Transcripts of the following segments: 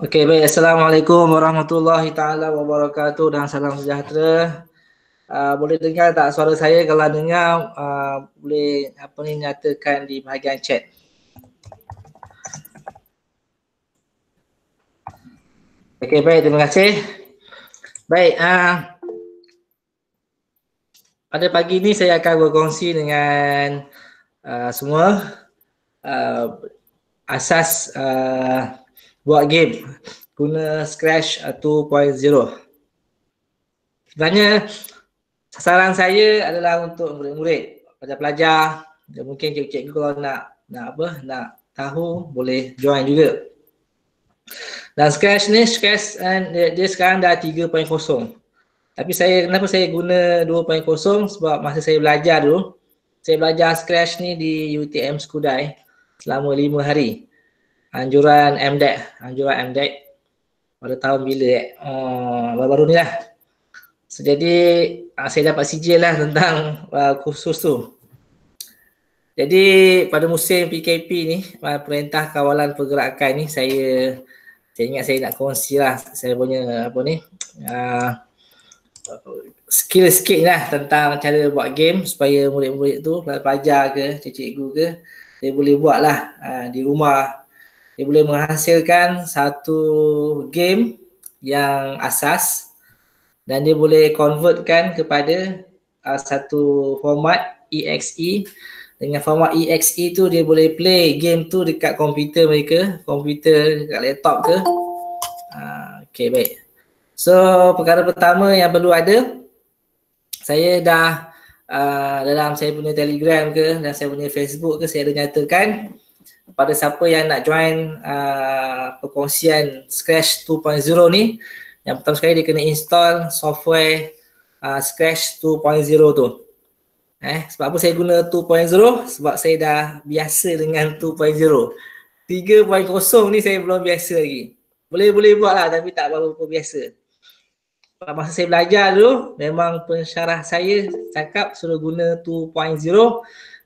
Okey, baik. Assalamualaikum warahmatullahi taala wabarakatuh dan salam sejahtera. Uh, boleh dengar tak suara saya? Kalau dengar, uh, boleh apa ni nyatakan di bahagian chat. Okey, baik. Terima kasih. Baik, uh, pada pagi ini saya akan berkongsi dengan uh, semua uh, asas uh, buat game guna scratch atau Point Zero. sebenarnya sasaran saya adalah untuk murid-murid pelajar-pelajar dan ya, mungkin cikgu-cikgu kalau nak nak apa nak tahu boleh join juga dan scratch ni scratch and eh, dia, dia sekarang dah 3.0 tapi saya kenapa saya guna 2.0 sebab masa saya belajar dulu saya belajar scratch ni di UTM Skudai selama 5 hari anjuran MDEC, anjuran MDEC pada tahun bila eh? Uh, baru-baru ni lah. So, jadi ah, saya dapat sijil lah tentang uh, ah, khusus tu. Jadi pada musim PKP ni, uh, Perintah Kawalan Pergerakan ni saya saya ingat saya nak kongsi lah saya punya apa ni uh, skill sikit lah tentang cara buat game supaya murid-murid tu pelajar ke cikgu ke dia boleh buat lah uh, di rumah dia boleh menghasilkan satu game yang asas dan dia boleh convertkan kepada uh, satu format EXE e. dengan format EXE e tu dia boleh play game tu dekat komputer mereka komputer dekat laptop ke uh, ah, okay baik so perkara pertama yang perlu ada saya dah uh, dalam saya punya telegram ke dan saya punya facebook ke saya ada nyatakan kepada siapa yang nak join uh, perkongsian Scratch 2.0 ni yang pertama sekali dia kena install software uh, Scratch 2.0 tu eh sebab apa saya guna 2.0 sebab saya dah biasa dengan 2.0 3.0 ni saya belum biasa lagi boleh-boleh buat lah tapi tak berapa biasa Pada masa saya belajar dulu memang pensyarah saya cakap suruh guna 2.0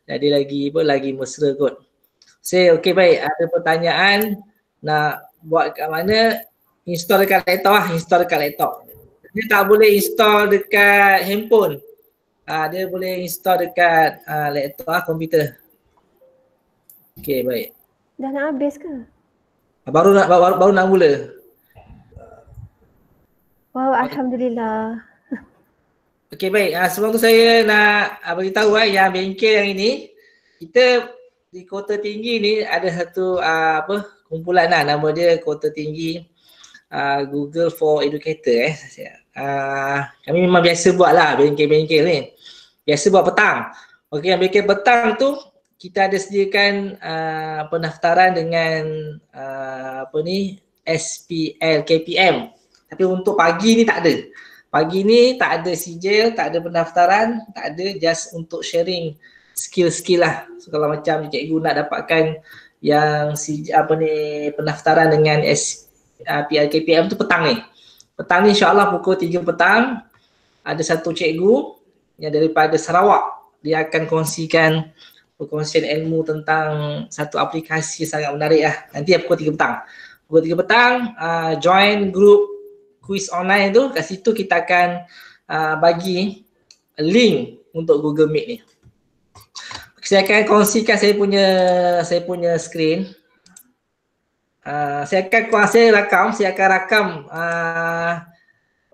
jadi lagi apa lagi mesra kot saya okay baik ada pertanyaan nak buat kat mana install dekat laptop lah install dekat laptop. Dia tak boleh install dekat handphone. Ah dia boleh install dekat ah laptop lah komputer. Okay baik. Dah nak habis ke? Baru nak baru, baru nak mula. Wow, alhamdulillah. Okay baik. Ah sebelum tu saya nak ah, beritahu eh yang bengkel yang ini kita di Kota Tinggi ni ada satu uh, apa kumpulan lah nama dia Kota Tinggi uh, Google for Educator eh. Uh, kami memang biasa buat lah bengkel-bengkel ni. Biasa buat petang. ok yang bengkel petang tu kita ada sediakan uh, pendaftaran dengan uh, apa ni SPL KPM. Tapi untuk pagi ni tak ada. Pagi ni tak ada sijil, tak ada pendaftaran, tak ada just untuk sharing skill-skill lah. So, kalau macam cikgu nak dapatkan yang si, apa ni pendaftaran dengan S, uh, ah, PRKPM tu petang ni. Petang ni insyaAllah pukul 3 petang ada satu cikgu yang daripada Sarawak dia akan kongsikan perkongsian ilmu tentang satu aplikasi sangat menarik lah. Nanti ya pukul 3 petang. Pukul 3 petang uh, join group quiz online tu kat situ kita akan uh, bagi link untuk Google Meet ni saya akan kongsikan saya punya saya punya screen. Uh, saya akan kuasa rakam, saya akan rakam uh,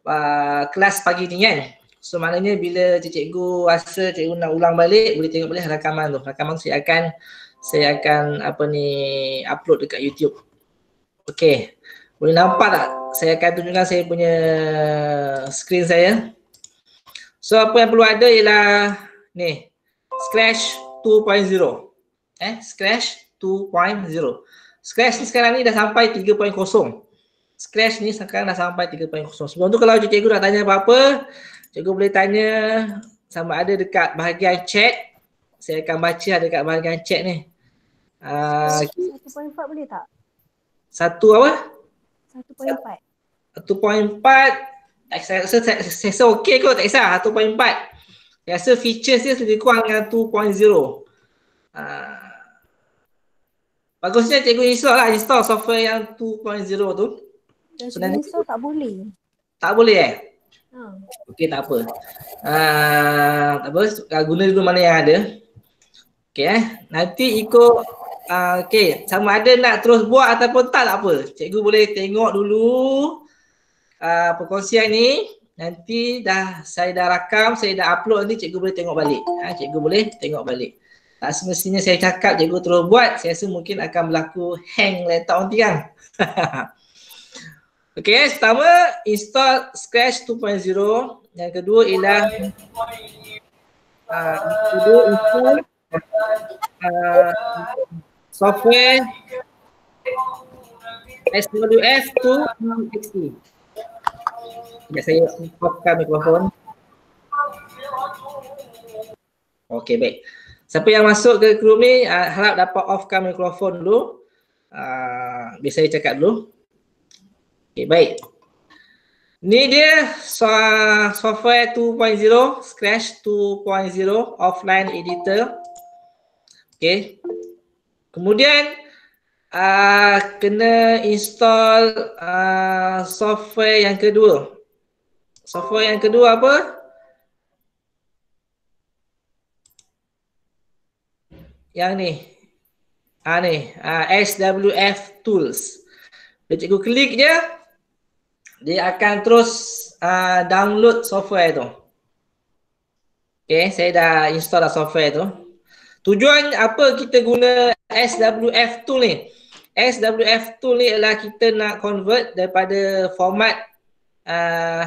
uh, kelas pagi ni kan. So maknanya bila cikgu rasa cikgu nak ulang balik, boleh tengok boleh rakaman tu. Rakaman tu saya akan saya akan apa ni upload dekat YouTube. Okey. Boleh nampak tak? Saya akan tunjukkan saya punya screen saya. So apa yang perlu ada ialah ni. Scratch. 2.0 eh scratch 2.0 scratch ni sekarang ni dah sampai 3.0 scratch ni sekarang dah sampai 3.0 sebelum tu kalau cikgu nak tanya apa-apa cikgu boleh tanya sama ada dekat bahagian chat saya akan baca dekat bahagian chat ni Uh, ah, 1.4 boleh tak? Satu apa? 1.4 1.4 Saya rasa okey kot tak kisah 1.4 Biasa features dia lebih kurang dengan 2.0. Uh, ah. bagusnya cikgu install lah, install software yang 2.0 tu. Dan cikgu install tak boleh. Tak boleh eh? Hmm. Okey tak apa. Uh, tak apa, ah, guna dulu mana yang ada. Okey eh, nanti ikut uh, okey sama ada nak terus buat ataupun tak tak apa. Cikgu boleh tengok dulu uh, perkongsian ni. Nanti dah saya dah rakam, saya dah upload nanti cikgu boleh tengok balik. Ha, cikgu boleh tengok balik. Tak semestinya saya cakap cikgu terus buat, saya rasa mungkin akan berlaku hang letak nanti kan. Okey, pertama install Scratch 2.0. Yang kedua ialah uh, ah, kedua itu uh, software SWF 2.0. Biar saya off offkan mikrofon. Okay baik. Siapa yang masuk ke room ni, uh, harap dapat off offkan mikrofon dulu. Uh, biar saya cakap dulu. Okay baik. Ni dia so, software 2.0, Scratch 2.0 offline editor. Okay. Kemudian uh, kena install uh, software yang kedua Software yang kedua apa? Yang ni. Ha ni, ha, ah, SWF Tools. Bila cikgu klik je, dia akan terus uh, download software tu. Okay, saya dah install dah software tu. Tujuan apa kita guna SWF tool ni? SWF tool ni ialah kita nak convert daripada format uh,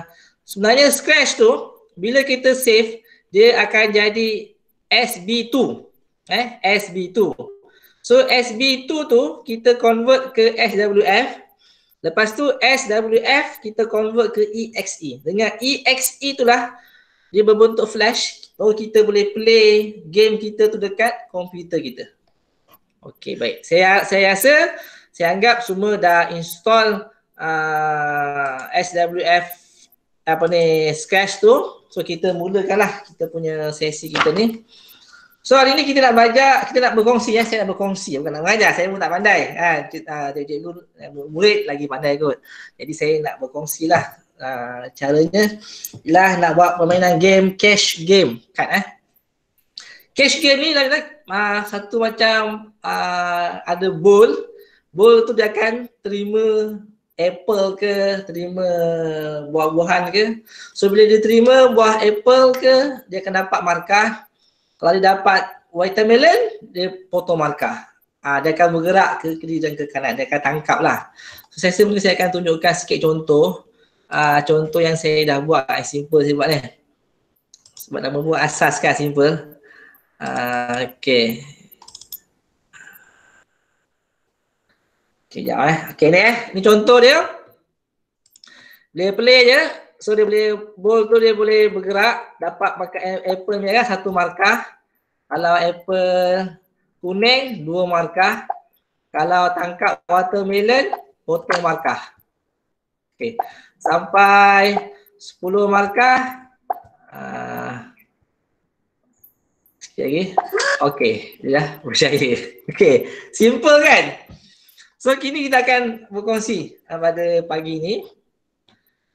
sebenarnya scratch tu bila kita save dia akan jadi SB2 eh SB2 so SB2 tu kita convert ke SWF lepas tu SWF kita convert ke EXE e. dengan EXE e itulah dia berbentuk flash baru kita boleh play game kita tu dekat komputer kita Okey baik saya saya rasa saya anggap semua dah install uh, SWF apa ni sketch tu so kita mulakanlah kita punya sesi kita ni so hari ni kita nak belajar kita nak berkongsi ya saya nak berkongsi bukan nak mengajar saya pun tak pandai ha cikgu cik, eh, murid lagi pandai kot jadi saya nak berkongsilah ha, ah, caranya lah nak buat permainan game cash game kan eh cash game ni lah, lah satu macam uh, ada bowl bowl tu dia akan terima apple ke terima buah-buahan ke so bila dia terima buah apple ke dia akan dapat markah kalau dia dapat watermelon dia potong markah Aa, ah, dia akan bergerak ke kiri dan ke kanan dia akan tangkap lah so saya sebenarnya saya akan tunjukkan sikit contoh Aa, ah, contoh yang saya dah buat yang simple saya buat ni sebab nak membuat asas kan simple Aa, ah, okay Okey, jap eh. Okey ni eh. Ni contoh dia. Dia play je. So dia boleh ball tu dia boleh bergerak dapat pakai apple ni kan eh, satu markah. Kalau apple kuning dua markah. Kalau tangkap watermelon potong markah. Okey. Sampai sepuluh markah. Uh, ah. sikit lagi. Okey. Ya, berjaya. Okey. Simple kan? So kini kita akan berkongsi ah, pada pagi ini.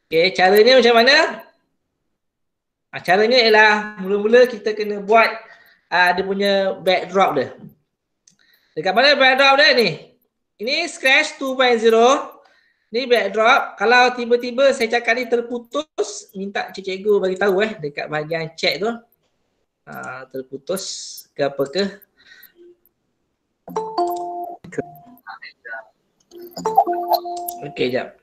Okay, caranya macam mana? Ah, Cara ini ialah mula-mula kita kena buat ah, dia punya backdrop dia. Dekat mana backdrop dia ni? Ini Scratch 2.0. Ini backdrop. Kalau tiba-tiba saya cakap ni terputus, minta cikgu bagi tahu eh dekat bahagian chat tu. Ah, terputus ke apa ke? Okey, jap.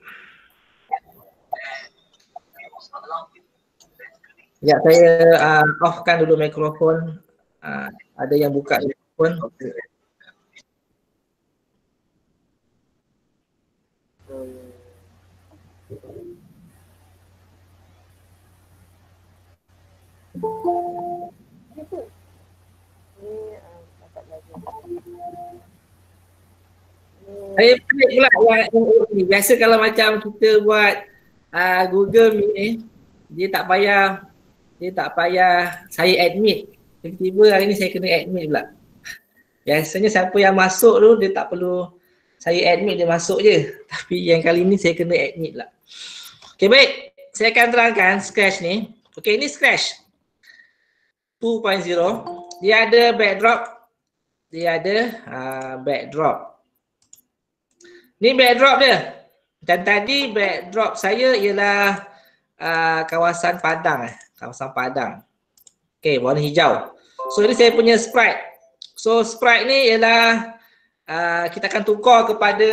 Ya, saya uh, offkan dulu mikrofon. Uh, ada yang buka mikrofon. Okay. Thank you. Saya pelik pula yang ni. Biasa kalau macam kita buat uh, Google ni, eh, dia tak payah dia tak payah saya admit. Tiba-tiba hari ni saya kena admit pula. Biasanya siapa yang masuk tu dia tak perlu saya admit dia masuk je. Tapi yang kali ni saya kena admit pula. Okay baik. Saya akan terangkan scratch ni. Okay ni scratch. 2.0. Dia ada backdrop. Dia ada uh, backdrop. Ni backdrop dia. Dan tadi backdrop saya ialah uh, kawasan Padang eh. Kawasan Padang. Okay, warna hijau. So ini saya punya sprite. So sprite ni ialah uh, kita akan tukar kepada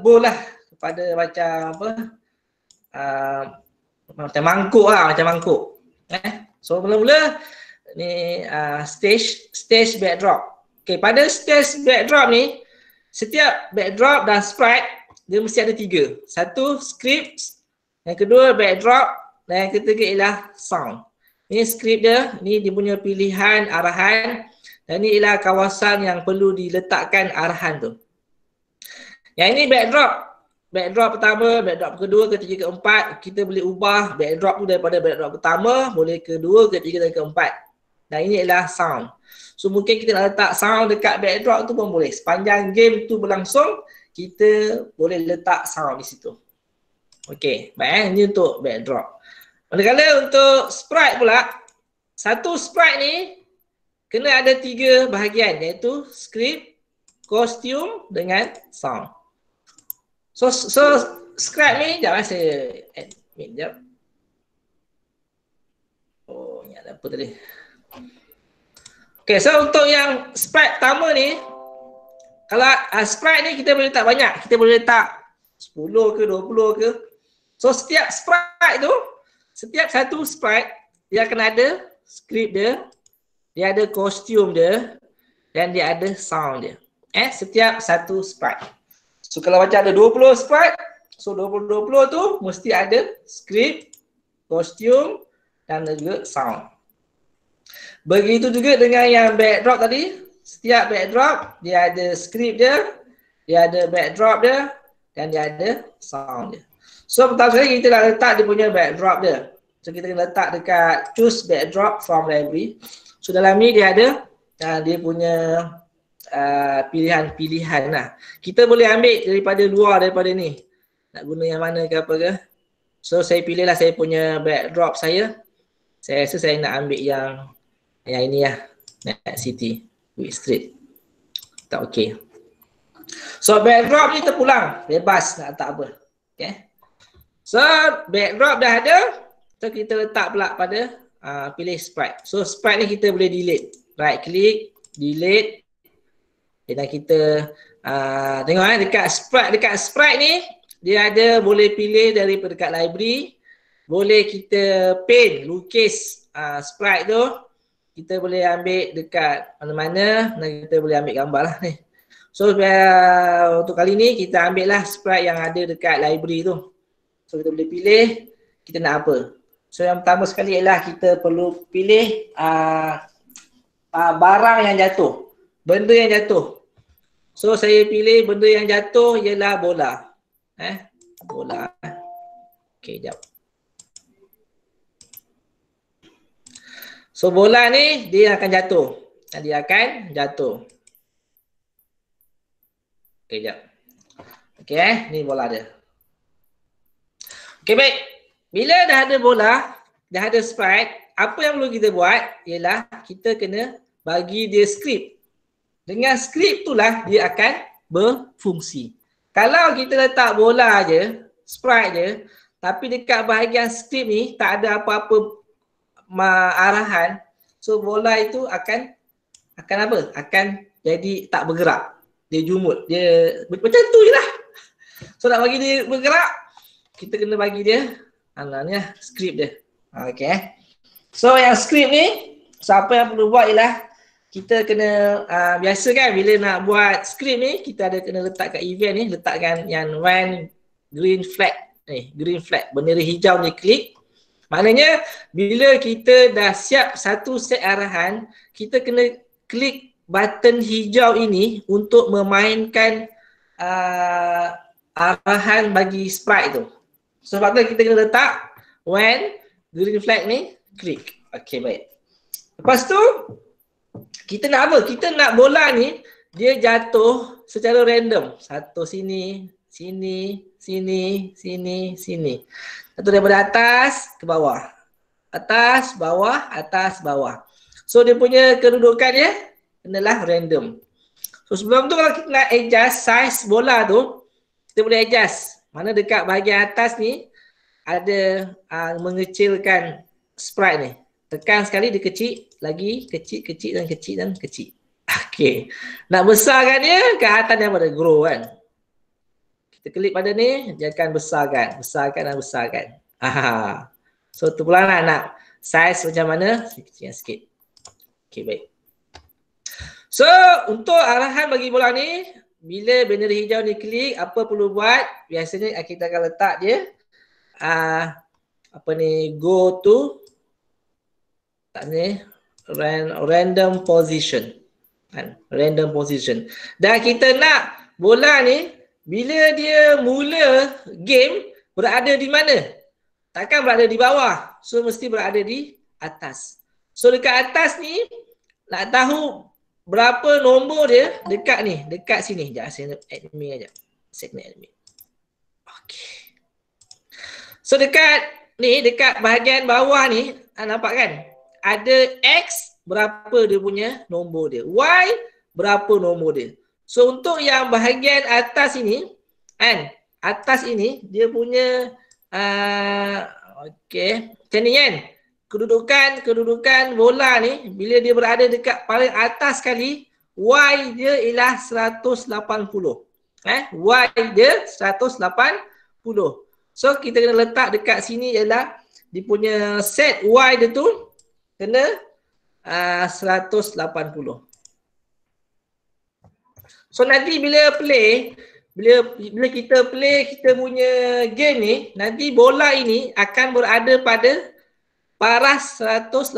bowl lah. Kepada macam apa. Uh, macam mangkuk lah. Macam mangkuk. Eh? So mula-mula ni uh, stage stage backdrop. Okay, pada stage backdrop ni, setiap backdrop dan sprite dia mesti ada tiga. Satu script, yang kedua backdrop dan yang ketiga ialah sound. Ini script dia, ni dia punya pilihan arahan dan ni ialah kawasan yang perlu diletakkan arahan tu. Yang ini backdrop. Backdrop pertama, backdrop kedua, ketiga, keempat kita boleh ubah backdrop tu daripada backdrop pertama boleh kedua, ketiga dan keempat. Dan ini ialah sound. So mungkin kita nak letak sound dekat backdrop tu pun boleh. Sepanjang game tu berlangsung, kita boleh letak sound di situ. Okey, baik eh? ni untuk backdrop. Manakala untuk sprite pula, satu sprite ni kena ada tiga bahagian iaitu script, kostum dengan sound. So, so script ni, sekejap lah eh, saya admit sekejap. Oh, ingat apa tadi. Okay, so untuk yang sprite pertama ni kalau uh, ah, spread ni kita boleh letak banyak. Kita boleh letak 10 ke 20 ke. So setiap sprite tu, setiap satu sprite dia akan ada script dia, dia ada kostum dia dan dia ada sound dia. Eh, setiap satu sprite. So kalau macam ada 20 sprite, so 20-20 tu mesti ada script, kostum dan juga sound. Begitu juga dengan yang backdrop tadi. Setiap backdrop dia ada skrip dia, dia ada backdrop dia dan dia ada sound dia. So pertama sekali kita nak letak dia punya backdrop dia. So kita kena letak dekat choose backdrop from library. So dalam ni dia ada uh, dia punya ah, pilihan-pilihan uh, lah. Kita boleh ambil daripada luar daripada ni. Nak guna yang mana ke apa ke. So saya pilih lah saya punya backdrop saya. Saya rasa saya nak ambil yang yang ini lah Net City Wait straight Tak okay So backdrop ni terpulang Bebas nak letak apa Okay So backdrop dah ada So kita letak pula pada uh, Pilih sprite So sprite ni kita boleh delete Right click Delete Dan kita uh, Tengok eh dekat sprite Dekat sprite ni Dia ada boleh pilih dari dekat library boleh kita paint, lukis uh, sprite tu kita boleh ambil dekat mana-mana dan kita boleh ambil gambar lah ni. So uh, untuk kali ni kita ambil lah sprite yang ada dekat library tu. So kita boleh pilih kita nak apa. So yang pertama sekali ialah kita perlu pilih uh, uh, barang yang jatuh. Benda yang jatuh. So saya pilih benda yang jatuh ialah bola. Eh, bola. Okay, jap. So bola ni dia akan jatuh. Dia akan jatuh. Okey, jap. Okey, eh? ni bola dia. Okey, baik. Bila dah ada bola, dah ada sprite, apa yang perlu kita buat ialah kita kena bagi dia skrip. Dengan skrip itulah dia akan berfungsi. Kalau kita letak bola je, sprite je, tapi dekat bahagian skrip ni tak ada apa-apa ma- arahan so bola itu akan akan apa akan jadi tak bergerak dia jumut dia macam tu je lah. so nak bagi dia bergerak kita kena bagi dia anaknya skrip dia okey eh. so yang skrip ni siapa yang perlu buat ialah kita kena uh, ah, biasa kan bila nak buat skrip ni kita ada kena letak kat event ni letakkan yang when green flag ni eh, green flag bendera hijau ni klik Maknanya bila kita dah siap satu set arahan, kita kena klik button hijau ini untuk memainkan uh, arahan bagi sprite tu. So sebab tu kita kena letak when green flag ni klik. Okay baik. Lepas tu kita nak apa? Kita nak bola ni dia jatuh secara random. Satu sini, sini, sini, sini, sini. Satu daripada atas ke bawah. Atas, bawah, atas, bawah. So dia punya kedudukan dia kenalah random. So sebelum tu kalau kita nak adjust size bola tu, kita boleh adjust. Mana dekat bahagian atas ni ada uh, mengecilkan sprite ni. Tekan sekali dia kecil, lagi kecil, kecil dan kecil dan kecil. Okay. Nak besarkan dia ke atas dia pada grow kan kita klik pada ni dia akan besarkan besarkan dan besarkan Aha. so tu pula nak, lah nak size macam mana kecilkan sikit Okay baik so untuk arahan bagi bola ni bila benar hijau ni klik apa perlu buat biasanya kita akan letak dia uh, apa ni go to tak ni random position kan? random position dan kita nak bola ni bila dia mula game berada di mana? Takkan berada di bawah. So mesti berada di atas. So dekat atas ni nak tahu berapa nombor dia dekat ni, dekat sini. Jap saya admin aja. Segment admin. Okay. So dekat ni dekat bahagian bawah ni ah, nampak kan? Ada X berapa dia punya nombor dia. Y berapa nombor dia. So untuk yang bahagian atas ini kan atas ini dia punya a uh, okey macam ni kan kedudukan kedudukan bola ni bila dia berada dekat paling atas sekali y dia ialah 180 eh y dia 180 so kita kena letak dekat sini ialah dia punya set y dia tu kena uh, 180 So nanti bila play, bila bila kita play kita punya game ni, nanti bola ini akan berada pada paras 180.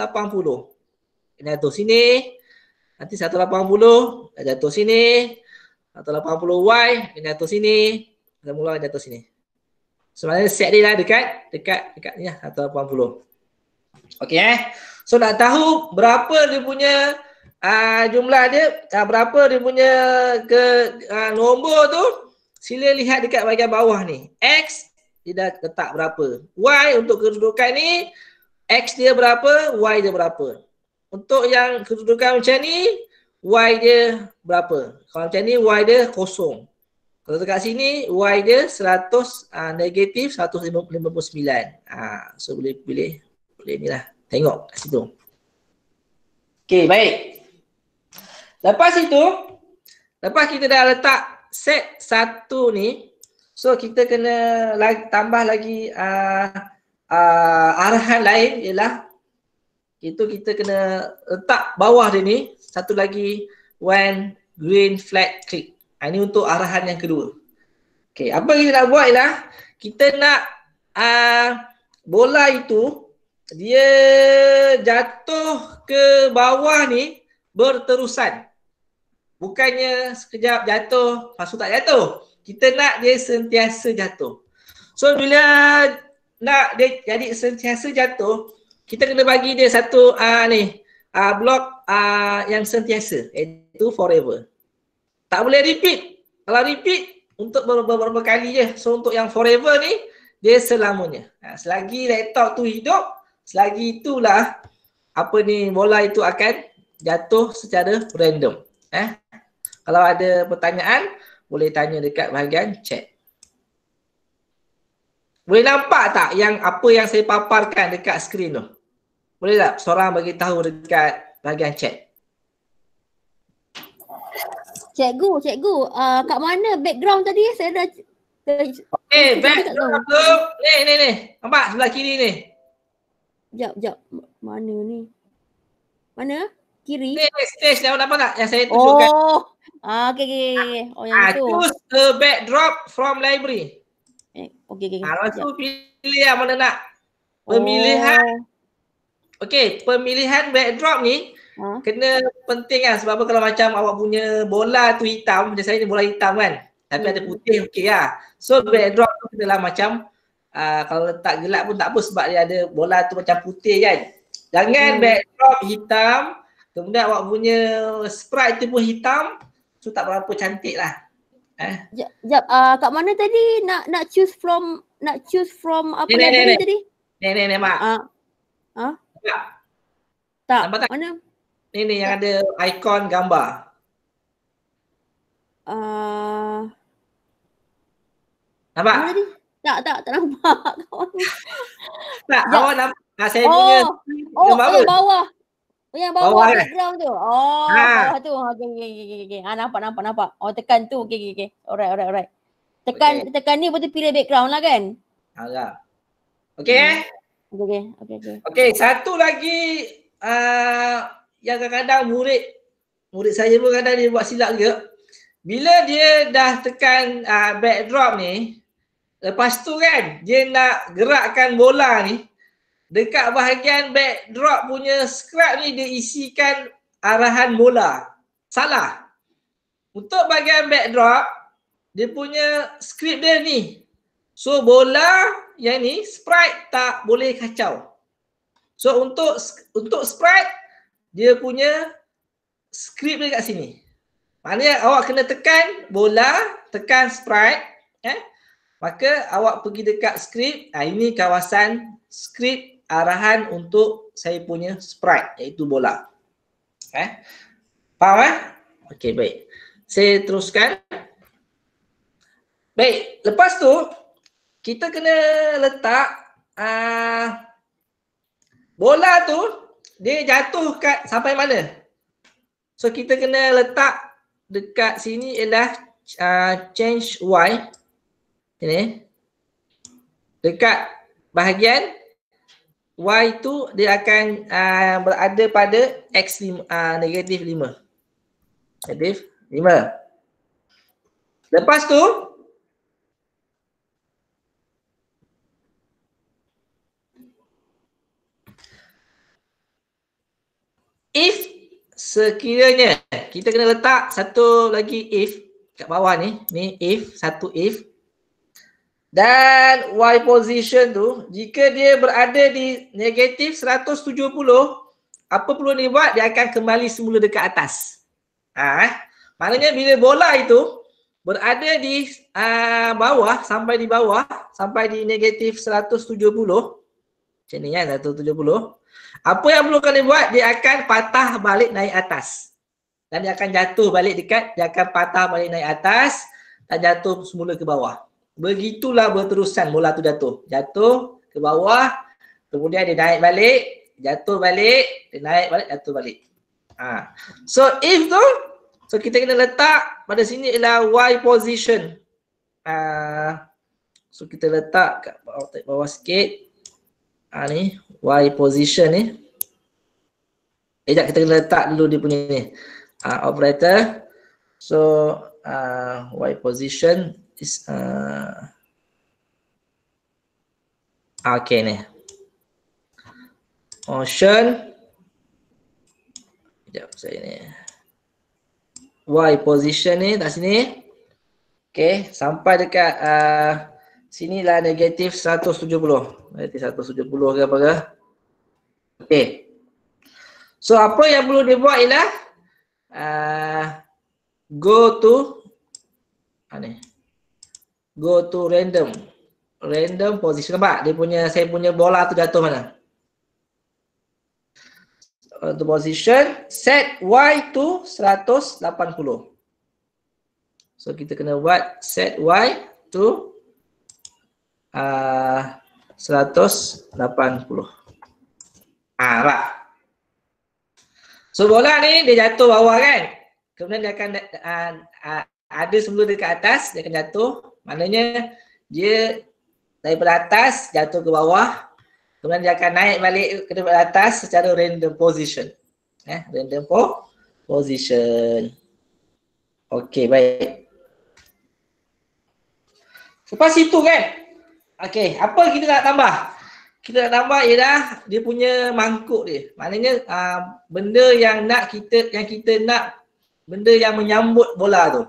Jatuh sini. Nanti 180, jatuh sini. 180 Y, jatuh sini. Dan mula jatuh sini. Sebenarnya so, set dia lah dekat, dekat, dekat ni lah 180. Okay eh. So nak tahu berapa dia punya uh, jumlah dia uh, berapa dia punya ke uh, nombor tu sila lihat dekat bahagian bawah ni x dia dah letak berapa y untuk kedudukan ni x dia berapa y dia berapa untuk yang kedudukan macam ni y dia berapa kalau macam ni y dia kosong kalau dekat sini y dia 100 uh, negatif 159 uh, so boleh pilih boleh ni lah tengok kat situ Okey, baik. Lepas itu, lepas kita dah letak set satu ni, so kita kena lagi, tambah lagi uh, uh, arahan lain ialah itu kita kena letak bawah dia ni satu lagi when green flag click. Ah, ini untuk arahan yang kedua. Okay, apa kita nak buat ialah kita nak uh, bola itu dia jatuh ke bawah ni berterusan bukannya sekejap jatuh lepas tu tak jatuh kita nak dia sentiasa jatuh so bila nak dia jadi sentiasa jatuh kita kena bagi dia satu uh, ni uh, ah, blok uh, ah, yang sentiasa itu forever tak boleh repeat kalau repeat untuk beberapa kali je so untuk yang forever ni dia selamanya uh, selagi laptop tu hidup selagi itulah apa ni bola itu akan jatuh secara random eh kalau ada pertanyaan boleh tanya dekat bahagian chat boleh nampak tak yang apa yang saya paparkan dekat skrin tu boleh tak seorang bagi tahu dekat bahagian chat cikgu cikgu uh, kat mana background tadi saya dah Eh, hey, background tu. Ni, ni, ni. Nampak sebelah kiri ni. Jap, jap. Mana ni? Mana? kiri. Stage, stage dah apa tak? Yang saya tunjukkan. Oh. Ah, okey okey okey. Oh yang ah, tu. Choose the backdrop from library. Eh, okey okey. Kalau okay. Ah, tu pilih yang mana nak. Pemilihan oh. Okey, pemilihan backdrop ni ha? kena penting kan sebab kalau macam awak punya bola tu hitam, macam saya ni bola hitam kan. Tapi hmm. ada putih okey lah. So backdrop tu kena lah macam uh, kalau letak gelap pun tak apa sebab dia ada bola tu macam putih kan. Jangan hmm. backdrop hitam, Kemudian awak punya sprite tu pun hitam, so tak berapa cantik lah. Eh? Jap, ya, jap. Ya, uh, ah, kat mana tadi nak nak choose from nak choose from apa nenek, nenek. tadi? Nenek, nenek, mak. Uh, ah, huh? Ah. Tak. Tak. Nampak Mana? Ni ni yang ya. ada ikon gambar. Uh, nampak? Mana tadi? Tak, tak, tak nampak. tak, awak nampak. Nah, saya oh, punya. Oh, oh, oh bawah. Oh, yang bawah, bawah eh? background tu. Oh, ha. bawah tu. Okay, okay, okay, okay. Ha, ah, nampak, nampak, nampak. Oh, tekan tu. Okay, okay, okay. Alright, alright, alright. Tekan, okay. tekan ni betul pilih background lah kan? Alah. Okay, hmm. eh? Okay, okay, okay. Okay, satu lagi uh, yang kadang-kadang murid, murid saya pun kadang dia buat silap juga. Bila dia dah tekan uh, backdrop ni, lepas tu kan dia nak gerakkan bola ni, dekat bahagian backdrop punya scrap ni dia isikan arahan bola Salah. Untuk bahagian backdrop, dia punya skrip dia ni. So bola yang ni sprite tak boleh kacau. So untuk untuk sprite dia punya skrip dia kat sini. Maknanya awak kena tekan bola, tekan sprite, eh. Maka awak pergi dekat skrip. Ah ini kawasan skrip arahan untuk saya punya sprite iaitu bola. Eh? Faham eh? Okey, baik. Saya teruskan. Baik, lepas tu kita kena letak uh, bola tu dia jatuh kat sampai mana. So kita kena letak dekat sini ialah uh, change Y. Ini. Dekat bahagian Y tu dia akan uh, berada pada X lima, uh, negatif lima. Negatif lima, Lepas tu, if sekiranya kita kena letak satu lagi if kat bawah ni, ni if, satu if, dan Y position tu, jika dia berada di negatif 170, apa perlu dia buat? Dia akan kembali semula dekat atas. Ha, eh? Maknanya bila bola itu berada di uh, bawah, sampai di bawah, sampai di negatif 170, macam ni kan, 170, apa yang perlu kena buat? Dia akan patah balik naik atas. Dan dia akan jatuh balik dekat, dia akan patah balik naik atas dan jatuh semula ke bawah. Begitulah berterusan bola tu jatuh. Jatuh ke bawah, kemudian dia naik balik, jatuh balik, dia naik balik, jatuh balik. Ha. So if tu, so kita kena letak pada sini ialah Y position. Ha. So kita letak kat bawah, kat bawah sikit. Ha, ni, Y position ni. Eh, kita kena letak dulu dia punya ni. Ha, operator. So, uh, Y position this uh okay ni motion oh, jap saya ni y position ni kat sini okey sampai dekat a uh, sinilah negatif 170 negatif 170 ke apa ke okey so apa yang perlu dibuat ialah uh, go to ah, go to random random position nampak dia punya saya punya bola tu jatuh mana the position set y to 180 so kita kena buat set y to uh, 180 arah so bola ni dia jatuh bawah kan kemudian dia akan uh, uh, ada sebelum dia ke atas dia akan jatuh Maknanya dia dari atas jatuh ke bawah kemudian dia akan naik balik ke depan atas secara random position. Eh, random po position. Okey, baik. Lepas itu kan, okey, apa kita nak tambah? Kita nak tambah ialah dia punya mangkuk dia. Maknanya aa, ah, benda yang nak kita yang kita nak benda yang menyambut bola tu.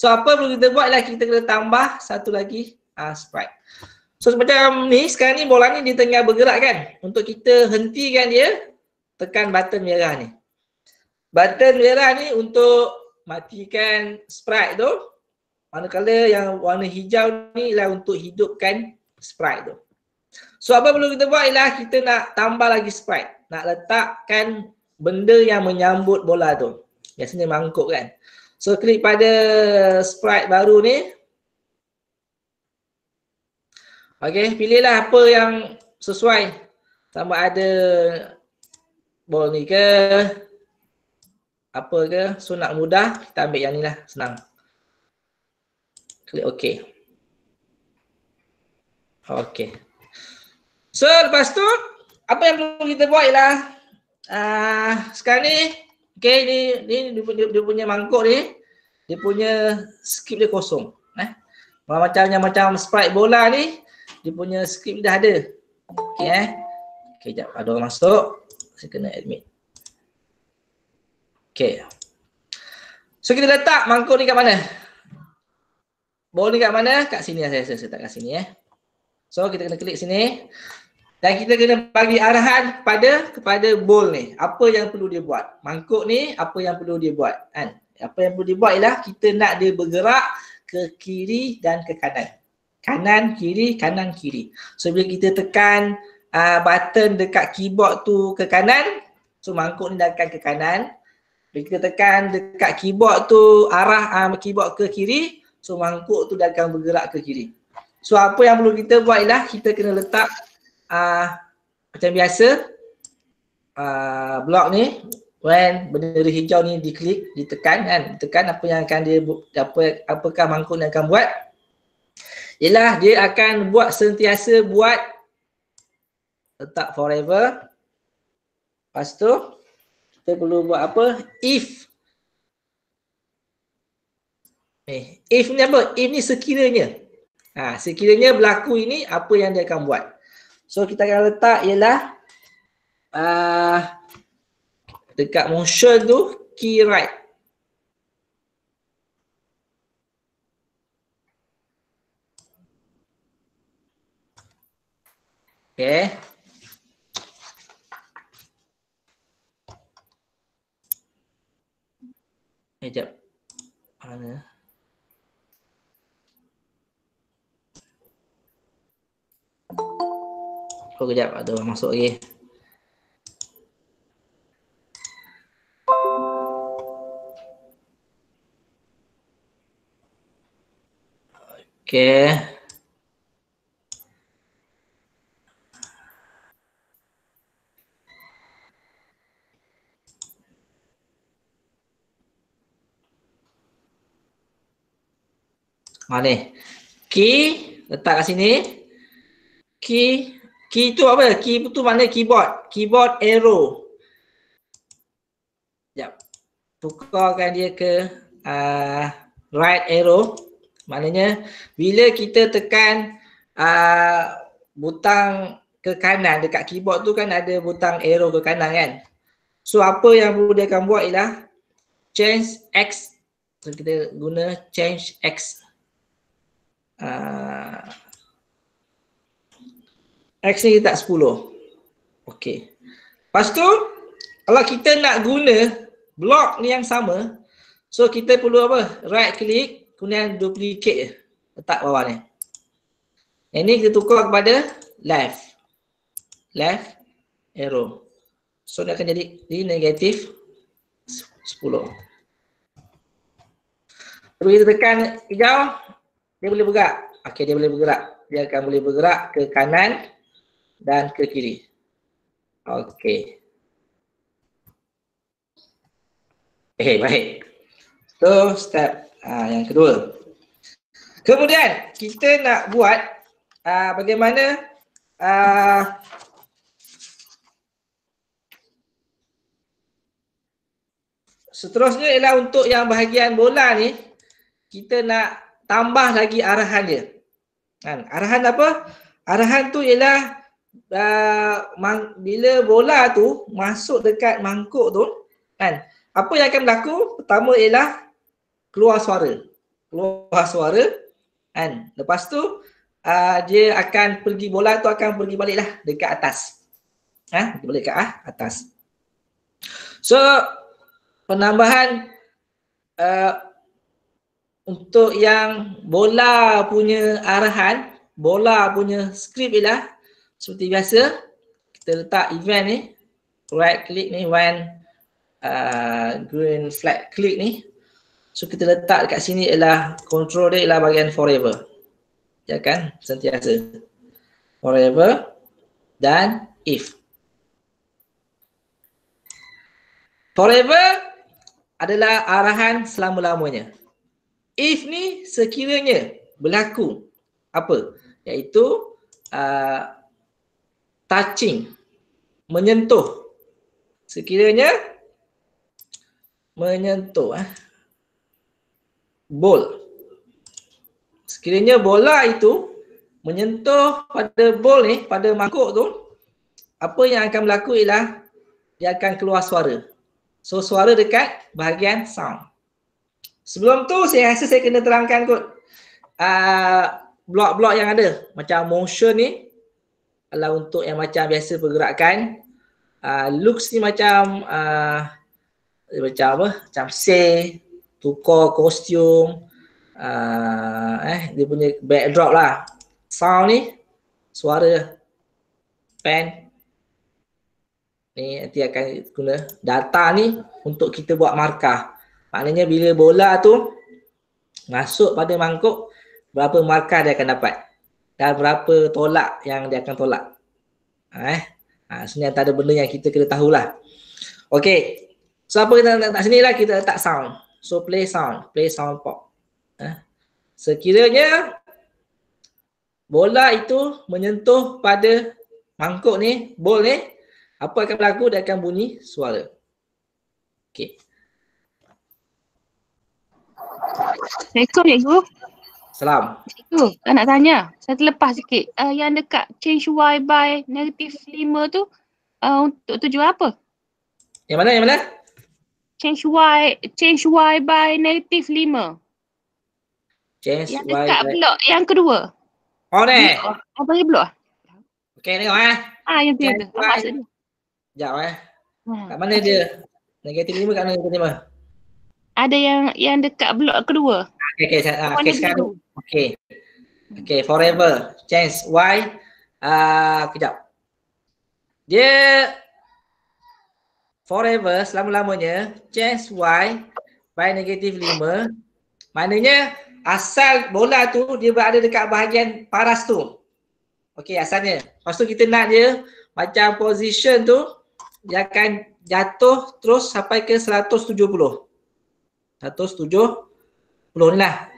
So apa perlu kita buat lah kita kena tambah satu lagi uh, sprite. So macam ni sekarang ni bola ni dia tengah bergerak kan. Untuk kita hentikan dia tekan button merah ni. Button merah ni untuk matikan sprite tu. Manakala yang warna hijau ni lah untuk hidupkan sprite tu. So apa perlu kita buat ialah kita nak tambah lagi sprite. Nak letakkan benda yang menyambut bola tu. Biasanya mangkuk kan. So klik pada sprite baru ni. Okey, pilihlah apa yang sesuai. Sama ada ball ni ke apa ke, so nak mudah, kita ambil yang ni lah, senang. Klik okey. Okey. So lepas tu apa yang perlu kita buat ialah uh, ah, sekarang ni Okey, ni, ni dia, dia, dia punya mangkuk ni dia punya skip dia kosong. Eh. Macam macam sprite bola ni dia punya skip dah ada. Okey eh. Okey, jap ada orang masuk. Saya kena admit. Okey. So kita letak mangkuk ni kat mana? Bola ni kat mana? Kat sini lah. saya rasa saya letak kat sini eh. So kita kena klik sini dan kita kena bagi arahan kepada kepada bowl ni apa yang perlu dia buat mangkuk ni apa yang perlu dia buat kan apa yang perlu dia buat ialah kita nak dia bergerak ke kiri dan ke kanan kanan kiri kanan kiri so bila kita tekan uh, button dekat keyboard tu ke kanan so mangkuk ni akan ke kanan bila kita tekan dekat keyboard tu arah uh, keyboard ke kiri so mangkuk tu dia akan bergerak ke kiri so apa yang perlu kita buat ialah kita kena letak uh, macam biasa uh, ah, blog ni when benda hijau ni diklik ditekan kan tekan apa yang akan dia apa apakah mangkuk yang akan buat ialah dia akan buat sentiasa buat letak forever lepas tu kita perlu buat apa if eh, if ni apa if ni sekiranya ha, sekiranya berlaku ini apa yang dia akan buat So kita akan letak ialah uh, dekat motion tu key right. Okay. Sekejap. Mana? Kau kejap ada orang masuk lagi. Okay. Mana? Key letak kat sini. Key Key tu apa? Key tu mana keyboard? Keyboard arrow. Sekejap. Tukarkan dia ke uh, right arrow. Maknanya bila kita tekan uh, butang ke kanan dekat keyboard tu kan ada butang arrow ke kanan kan. So apa yang dia akan buat ialah change X. So kita guna change X. Uh, X ni letak 10. Okey. Lepas tu, kalau kita nak guna blok ni yang sama, so kita perlu apa? Right click, kemudian duplicate letak bawah ni. Yang ni kita tukar kepada left. Left arrow. So dia akan jadi di negatif 10. Lepas kita tekan hijau, dia boleh bergerak. Okey, dia boleh bergerak. Dia akan boleh bergerak ke kanan, dan ke kiri. Okey. Eh, okay, baik. So, step uh, yang kedua. Kemudian, kita nak buat uh, bagaimana uh, seterusnya ialah untuk yang bahagian bola ni, kita nak tambah lagi arahan dia. Kan? Arahan apa? Arahan tu ialah uh, bila bola tu masuk dekat mangkuk tu kan apa yang akan berlaku pertama ialah keluar suara keluar suara kan lepas tu uh, dia akan pergi bola tu akan pergi baliklah dekat atas ha boleh ke ah atas so penambahan uh, untuk yang bola punya arahan bola punya skrip ialah seperti biasa kita letak event ni right click ni when uh, green flag click ni so kita letak dekat sini ialah control dia ialah bagian forever ya kan sentiasa forever dan if forever adalah arahan selama-lamanya if ni sekiranya berlaku apa iaitu uh, touching menyentuh sekiranya menyentuh eh bol sekiranya bola itu menyentuh pada bol ni pada mangkuk tu apa yang akan berlaku ialah dia akan keluar suara so suara dekat bahagian sound sebelum tu saya rasa saya kena terangkan kot uh, blok-blok yang ada macam motion ni kalau untuk yang macam biasa pergerakan uh, looks ni macam uh, macam apa macam say tukar kostum uh, ah, eh dia punya backdrop lah sound ni suara pen ni nanti akan guna data ni untuk kita buat markah maknanya bila bola tu masuk pada mangkuk berapa markah dia akan dapat dan berapa tolak yang dia akan tolak. Ha, eh? Ha, sini antara benda yang kita kena tahulah. Okey. So apa kita letak, letak sini lah kita letak sound. So play sound. Play sound pop. Eh? Sekiranya bola itu menyentuh pada mangkuk ni, bowl ni, apa akan berlaku? Dia akan bunyi suara. Okey. Assalamualaikum, Cikgu. Salam. Itu, saya kan nak tanya. Saya terlepas sikit. Uh, yang dekat change Y by negatif lima tu uh, untuk tujuan apa? Yang mana, yang mana? Change Y, change Y by negatif lima. Change yang dekat y blok by... yang kedua. Oh, ni. Oh, bagi blok. Okey, tengok eh. Ah, yang tu. Apa eh. Ha. Kat mana dia? Negatif 5 kat mana negatif 5? Ada yang yang dekat blok kedua. Ah, okey, okey. Ah, okay, sekarang. Dulu. Okay. Okay, forever. Chance. Why? Ah, uh, kejap. Dia forever selama-lamanya chance why by negative lima maknanya asal bola tu dia berada dekat bahagian paras tu Okay asalnya lepas tu kita nak dia macam position tu dia akan jatuh terus sampai ke 170 170 ni lah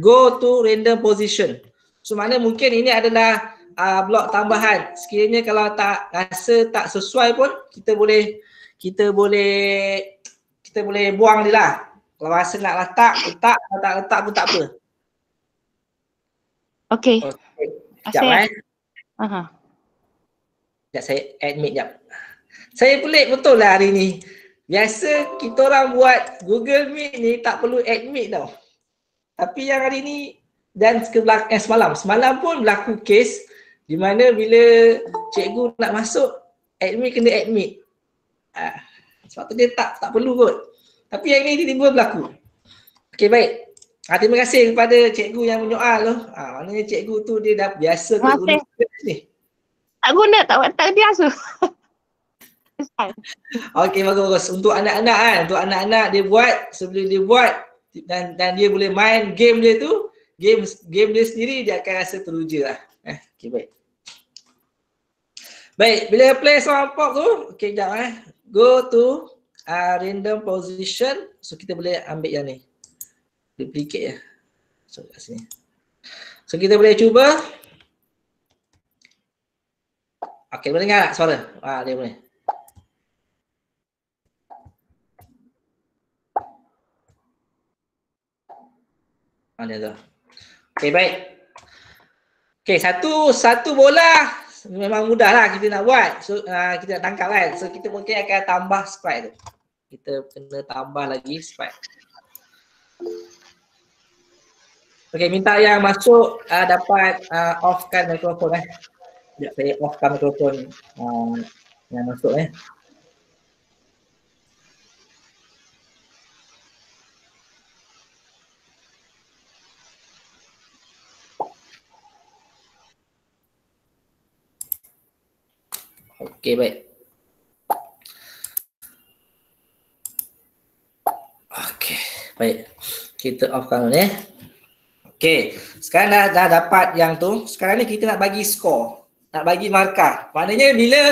go to random position. So maknanya mungkin ini adalah uh, ah, blok tambahan. Sekiranya kalau tak rasa tak sesuai pun kita boleh kita boleh kita boleh buang dia lah. Kalau rasa nak letak, letak. Kalau tak letak pun tak apa. Okay. okay. Sekejap kan. uh Sekejap saya admit sekejap. Saya pelik betul lah hari ni. Biasa kita orang buat Google Meet ni tak perlu admit tau. Tapi yang hari ni dan eh, semalam, semalam pun berlaku kes di mana bila cikgu nak masuk, admit kena admit. Ah, sebab tu dia tak tak perlu kot. Tapi yang ni tiba-tiba berlaku. Okey baik. Ah, terima kasih kepada cikgu yang menyoal tu. Ah, maknanya cikgu tu dia dah biasa tu. guna ni. Tak guna tak tak biasa. Okey bagus bagus. Untuk anak-anak kan, untuk anak-anak dia buat sebelum dia buat dan dan dia boleh main game dia tu game game dia sendiri dia akan rasa teruja lah eh okay, baik baik bila play sound pop tu okey jap eh go to uh, random position so kita boleh ambil yang ni duplicate ya so kat sini so kita boleh cuba okey boleh dengar tak suara ah dia boleh Macam tu. Okey baik. Okey satu satu bola memang mudah lah kita nak buat. So uh, kita nak tangkap kan. So kita mungkin akan tambah sprite tu. Kita kena tambah lagi sprite. Okey minta yang masuk uh, dapat uh, ah, offkan mikrofon eh. Sekejap saya offkan mikrofon uh, yang masuk eh. Okey, baik. Okey, baik. Kita offkan dulu eh. ya. Okey, sekarang dah, dah dapat yang tu. Sekarang ni kita nak bagi skor. Nak bagi markah. Maknanya bila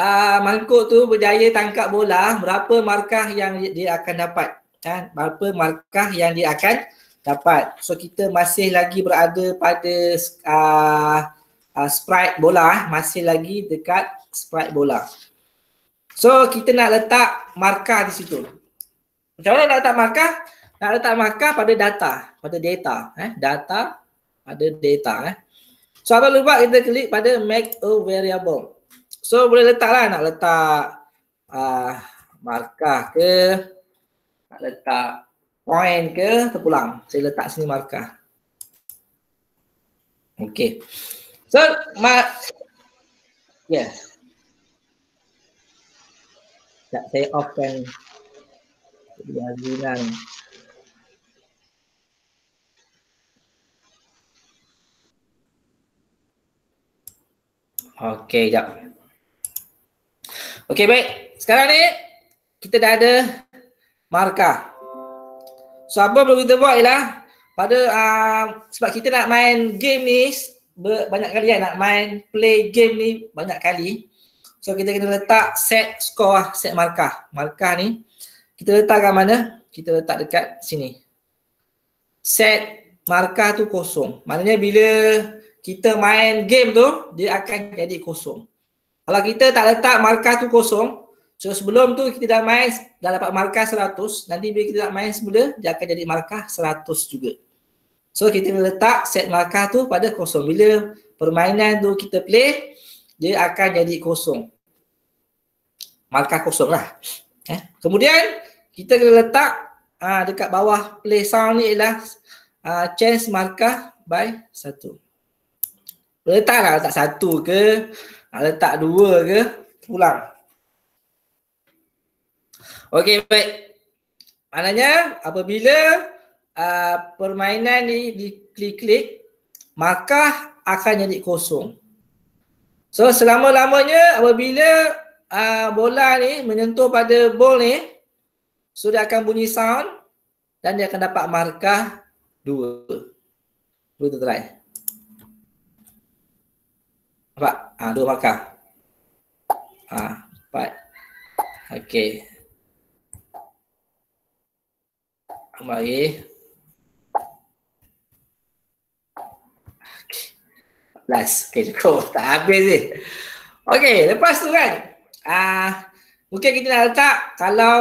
uh, mangkuk tu berjaya tangkap bola, berapa markah yang dia akan dapat? Kan? Berapa markah yang dia akan dapat? So, kita masih lagi berada pada uh, uh, sprite bola eh. masih lagi dekat sprite bola so kita nak letak markah di situ macam mana nak letak markah nak letak markah pada data pada data eh data pada data eh so apa lupa kita klik pada make a variable so boleh letaklah nak letak uh, markah ke nak letak point ke terpulang saya letak sini markah Okey. So, my, yes. Tak saya offkan kebiasaan. Okey, jap. Okey, baik. Sekarang ni kita dah ada markah. So apa perlu kita buat ialah pada uh, sebab kita nak main game ni banyak kali kan nak main play game ni banyak kali so kita kena letak set score lah, set markah markah ni kita letak kat mana kita letak dekat sini set markah tu kosong maknanya bila kita main game tu dia akan jadi kosong kalau kita tak letak markah tu kosong so sebelum tu kita dah main dah dapat markah 100 nanti bila kita nak main semula dia akan jadi markah 100 juga So kita letak set markah tu pada kosong. Bila permainan tu kita play, dia akan jadi kosong. Markah kosong lah. Eh? Kemudian kita kena letak uh, dekat bawah play sound ni ialah uh, chance markah by satu. Letaklah letak satu ke, ah, letak dua ke, pulang. Okay baik. Maknanya apabila Ah, permainan ni di klik klik markah akan jadi kosong. So selama-lamanya apabila uh, bola ni menyentuh pada ball ni sudah so akan bunyi sound dan dia akan dapat markah dua. Boleh try. Nampak? Ah ha, 2 markah. Ah ha, 4. Okey. Mari. Okay. last. Okay, cukup. Tak habis ni. Okay, lepas tu kan. Uh, mungkin kita nak letak kalau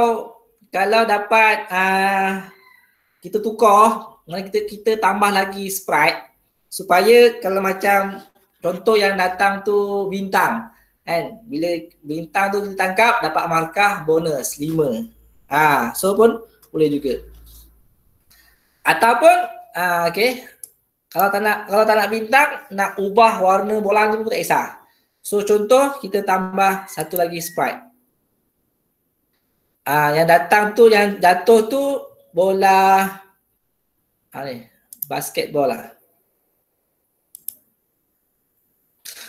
kalau dapat uh, kita tukar mana kita kita tambah lagi sprite supaya kalau macam contoh yang datang tu bintang kan bila bintang tu ditangkap dapat markah bonus 5 ah uh, so pun boleh juga ataupun uh, ah, okey kalau tak nak kalau tak nak bintang, nak ubah warna bola tu pun tak kisah. So contoh kita tambah satu lagi sprite. Ah yang datang tu yang jatuh tu bola ha, ni, basketball lah.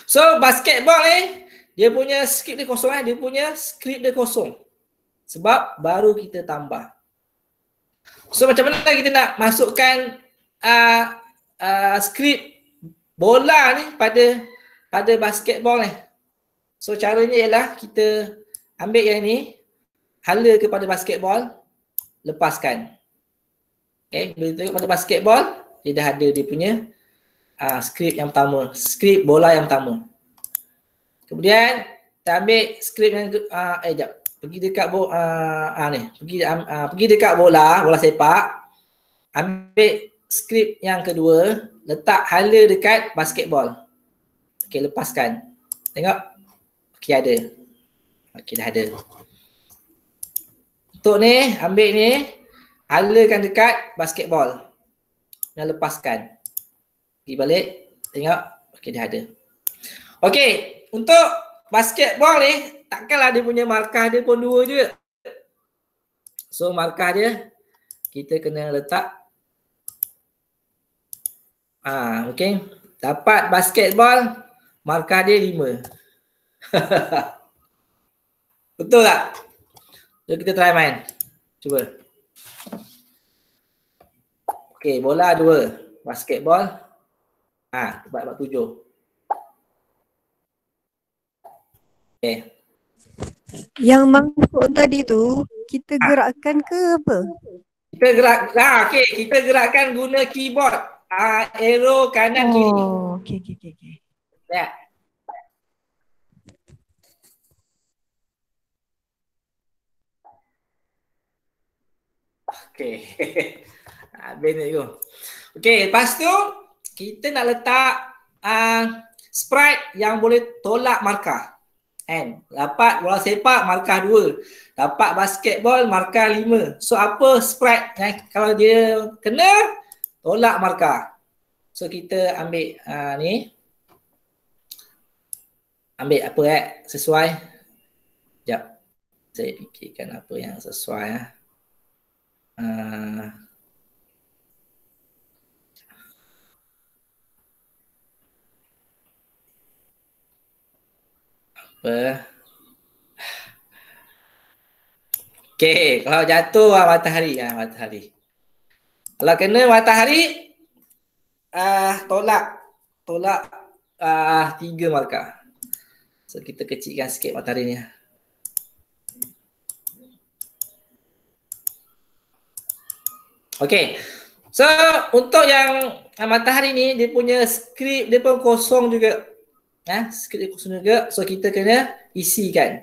So basketball ni dia punya skrip dia kosong eh, dia punya skrip dia kosong. Sebab baru kita tambah. So macam mana kita nak masukkan uh, uh, skrip bola ni pada pada basketball ni. So caranya ialah kita ambil yang ni, hala kepada basketball, lepaskan. Okay, bila kita tengok pada basketball, dia dah ada dia punya uh, skrip yang pertama, skrip bola yang pertama. Kemudian kita ambil skrip yang uh, eh jap, pergi dekat bola uh, uh, ni, pergi uh, pergi dekat bola, bola sepak. Ambil skrip yang kedua, letak hala dekat basketball. Okey, lepaskan. Tengok. Okey, ada. Okey, dah ada. Untuk ni, ambil ni, halakan dekat basketball. Dan lepaskan. Pergi balik. Tengok. Okey, dah ada. Okey, untuk basketball ni, takkanlah dia punya markah dia pun dua je. So, markah dia, kita kena letak Ha, okay. Dapat basketball, markah dia lima. Betul tak? Jom kita try main. Cuba. Okay, bola dua. Basketball. Ha, sebab tujuh. Okay. Yang mangkuk tadi tu, kita ha. gerakkan ha. ke apa? Kita gerak, ha, okay. Kita gerakkan guna keyboard. Aero, uh, kanan kiri. Oh, ya. okey okey okey okey. Ya. Yeah. Okey. Habis ni tu. Okey, lepas tu kita nak letak uh, sprite yang boleh tolak markah. And dapat bola sepak markah 2. Dapat basketball markah 5. So apa sprite yang kalau dia kena tolak markah. So kita ambil uh, ni. Ambil apa eh sesuai. Jap. Saya fikirkan apa yang sesuai eh? ah. Uh, apa? Okay, kalau jatuh ah matahari ah matahari. Kalau kena matahari uh, tolak tolak uh, tiga markah. So kita kecilkan sikit matahari ni. Okay. So untuk yang uh, matahari ni dia punya skrip dia pun kosong juga. Ha? Eh, skrip dia kosong juga. So kita kena isikan.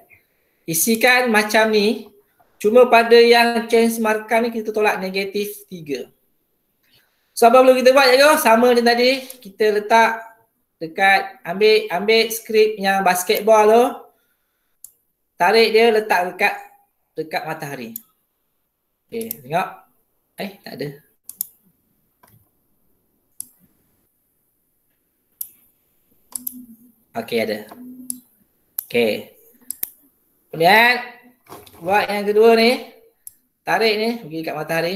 Isikan macam ni. Cuma pada yang change markah ni kita tolak negatif tiga. So apa perlu kita buat cikgu? Sama macam tadi, kita letak dekat ambil ambil skrip yang basketball tu. Tarik dia letak dekat dekat matahari. Okay, tengok. Eh, tak ada. Okay ada. okay, Kemudian buat yang kedua ni. Tarik ni pergi dekat matahari.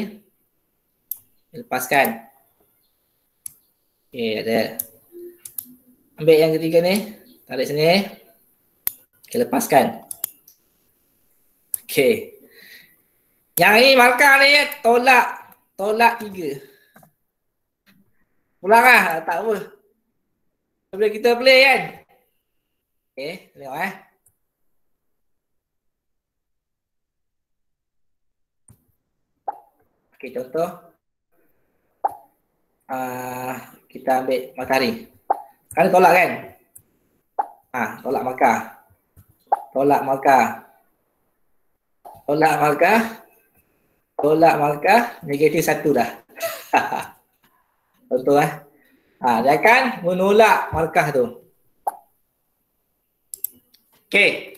Lepaskan. Okey, ada. Ambil yang ketiga ni. Tarik sini. Okay, lepaskan. Okey. Yang ini markah ni tolak. Tolak tiga. Pulang lah. Tak apa. Boleh kita play kan? Okey, tengok eh. Okey, contoh. Uh, kita ambil Makkah ni. Kan tolak kan? Ah, ha, tolak makar. Tolak makar. Tolak makar. Tolak makar. negatif satu dah. Betul eh? Ha, dia akan menolak Makkah tu. Okay.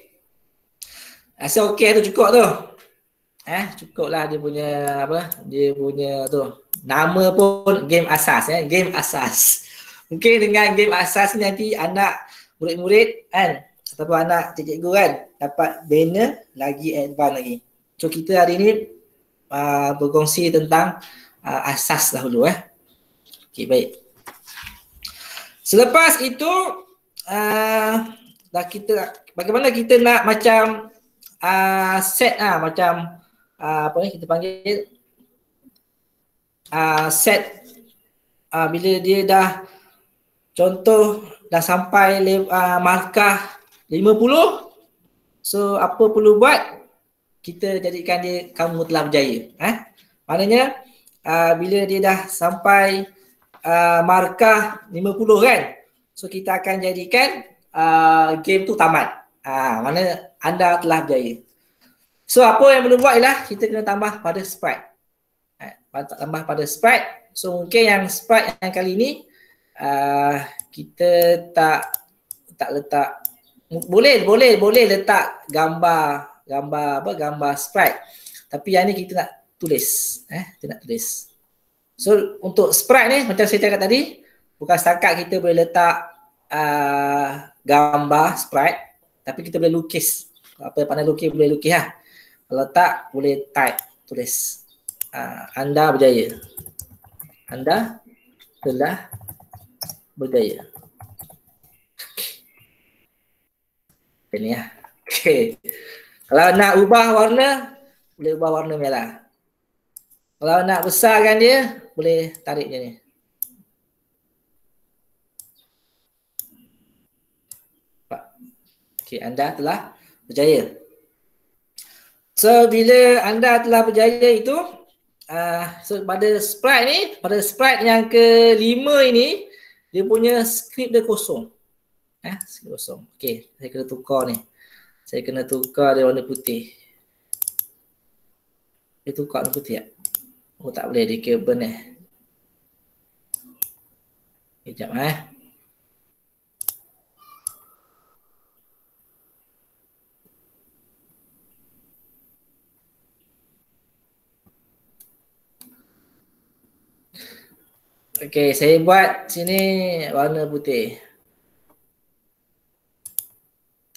Rasa okay tu cukup tu eh cukuplah dia punya apa dia punya tu nama pun game asas ya eh? game asas mungkin okay, dengan game asas ni nanti anak murid-murid kan ataupun anak cikgu kan dapat banner lagi advance lagi so kita hari ni uh, berkongsi tentang uh, asas dahulu eh okey baik selepas itu uh, dah kita bagaimana kita nak macam uh, set ah macam Ah, apa kita panggil uh, set uh, bila dia dah contoh dah sampai uh, markah 50 so apa perlu buat kita jadikan dia kamu telah berjaya eh maknanya uh, bila dia dah sampai uh, markah 50 kan so kita akan jadikan uh, game tu tamat ah uh, mana anda telah berjaya So apa yang perlu buat ialah kita kena tambah pada sprite. Eh, ha, tambah pada sprite. So mungkin yang sprite yang kali ni uh, kita tak tak letak boleh boleh boleh letak gambar gambar apa gambar sprite. Tapi yang ni kita nak tulis eh kita nak tulis. So untuk sprite ni macam saya cakap tadi bukan setakat kita boleh letak uh, gambar sprite tapi kita boleh lukis apa pandai lukis boleh lukis lah. Ha? Kalau tak boleh type tulis. Uh, anda berjaya. Anda telah berjaya. Okay. Ini ya. Okay. Kalau nak ubah warna boleh ubah warna merah. Kalau nak besarkan dia boleh tarik je ni. Okay, anda telah berjaya. So bila anda telah berjaya itu uh, so pada sprite ni pada sprite yang kelima ini dia punya skrip dia kosong. Eh, skrip kosong. Okey, saya kena tukar ni. Saya kena tukar dia warna putih. Dia tukar warna putih ya. Oh tak boleh dia ke burn eh. Kejap eh. Okey, saya buat sini warna putih.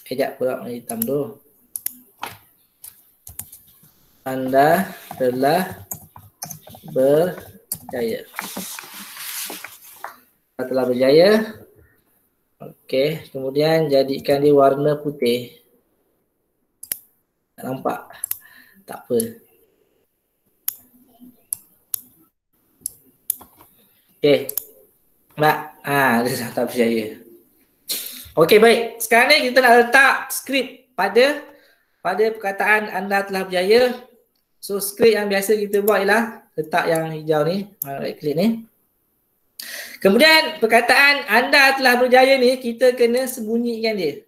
Kejap pula warna hitam dulu. Anda telah berjaya. Anda telah berjaya. Okey, kemudian jadikan dia warna putih. Tak nampak. Tak apa. Okey. Eh, Mak. Ah, dia tak percaya. Okey, baik. Sekarang ni kita nak letak skrip pada pada perkataan anda telah berjaya. So, skrip yang biasa kita buat ialah letak yang hijau ni, ah, right click ni. Kemudian perkataan anda telah berjaya ni kita kena sembunyikan dia.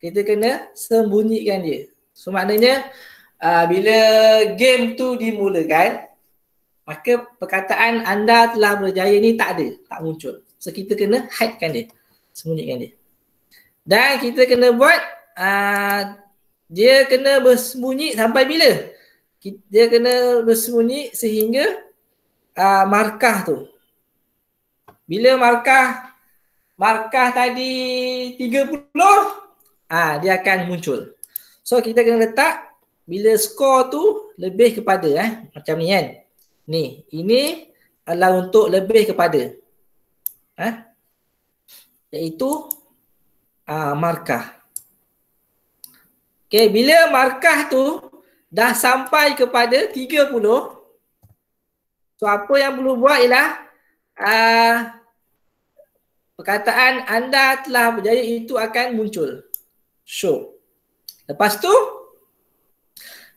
Kita kena sembunyikan dia. So maknanya uh, bila game tu dimulakan, maka perkataan anda telah berjaya ni tak ada, tak muncul. So kita kena hidekan dia, sembunyikan dia. Dan kita kena buat aa, ah, dia kena bersembunyi sampai bila? Dia kena bersembunyi sehingga aa, ah, markah tu. Bila markah markah tadi 30, ah dia akan muncul. So kita kena letak bila skor tu lebih kepada eh macam ni kan. Ni, ini adalah untuk lebih kepada eh iaitu uh, markah. Okey, bila markah tu dah sampai kepada 30 so apa yang perlu buat ialah uh, perkataan anda telah berjaya itu akan muncul. Show. Lepas tu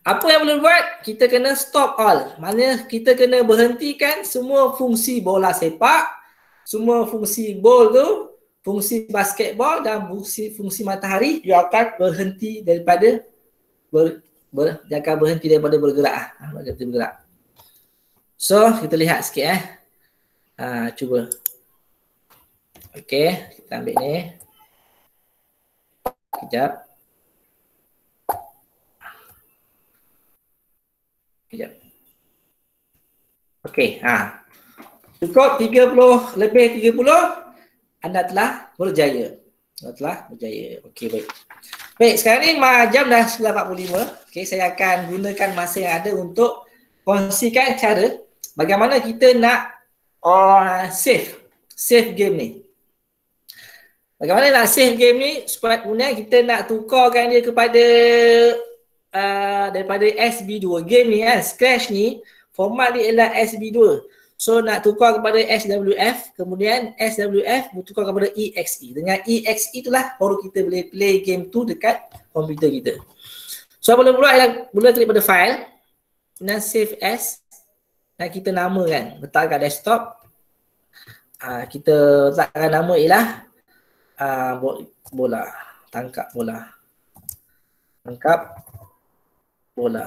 apa yang perlu buat? Kita kena stop all. Maknanya kita kena berhentikan semua fungsi bola sepak, semua fungsi bol tu, fungsi basketball dan fungsi fungsi matahari you akan berhenti daripada ber, ber dia akan berhenti daripada bergerak ah bergerak so kita lihat sikit eh ha, cuba Okay, kita ambil ni kejap Kejap. Ya. Okey, ha. Cukup 30 lebih 30 anda telah berjaya. Anda telah berjaya. Okey, baik. Baik, sekarang ni jam dah 9.45. Okey, saya akan gunakan masa yang ada untuk kongsikan cara bagaimana kita nak uh, save save game ni. Bagaimana nak save game ni supaya kemudian kita nak tukarkan dia kepada uh, daripada SB2 game ni kan scratch ni format dia ialah SB2 so nak tukar kepada SWF kemudian SWF bertukar kepada EXE e. dengan EXE e itulah baru kita boleh play game tu dekat komputer kita so apa mula ialah Boleh klik pada file dan save as dan kita namakan letak kat desktop uh, kita letakkan nama ialah uh, bola tangkap bola tangkap bola.